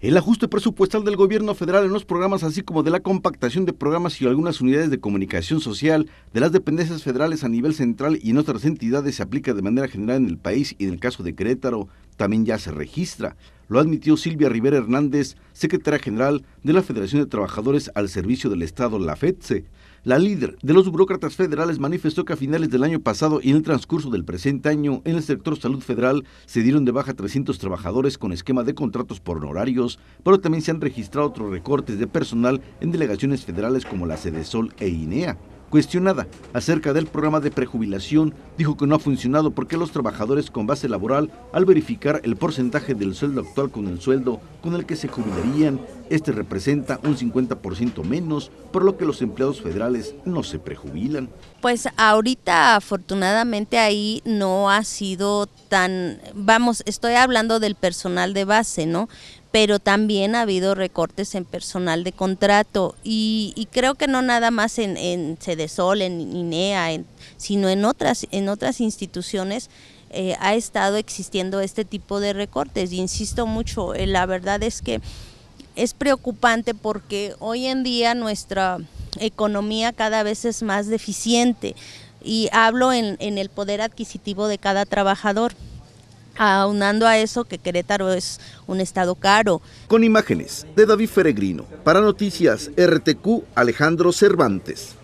El ajuste presupuestal del gobierno federal en los programas, así como de la compactación de programas y algunas unidades de comunicación social de las dependencias federales a nivel central y en otras entidades, se aplica de manera general en el país y en el caso de Querétaro, también ya se registra. Lo admitió Silvia Rivera Hernández, secretaria general de la Federación de Trabajadores al Servicio del Estado, la FEDSE. La líder de los burócratas federales manifestó que a finales del año pasado y en el transcurso del presente año, en el sector salud federal se dieron de baja 300 trabajadores con esquema de contratos por horarios, pero también se han registrado otros recortes de personal en delegaciones federales como la Sol e INEA. Cuestionada acerca del programa de prejubilación, dijo que no ha funcionado porque los trabajadores con base laboral, al verificar el porcentaje del sueldo actual con el sueldo con el que se jubilarían, este representa un 50% menos, por lo que los empleados federales no se prejubilan. Pues ahorita afortunadamente ahí no ha sido tan, vamos, estoy hablando del personal de base, ¿no? pero también ha habido recortes en personal de contrato y, creo que no nada más en, en Cedesol, en INEA, sino en otras, en otras instituciones eh, ha estado existiendo este tipo de recortes. insisto mucho, eh, la verdad es que es preocupante porque hoy en día nuestra economía cada vez es más deficiente y hablo en el poder adquisitivo de cada trabajador aunando a eso que Querétaro es un estado caro. Con imágenes de David Feregrino, para Noticias RTQ Alejandro Cervantes.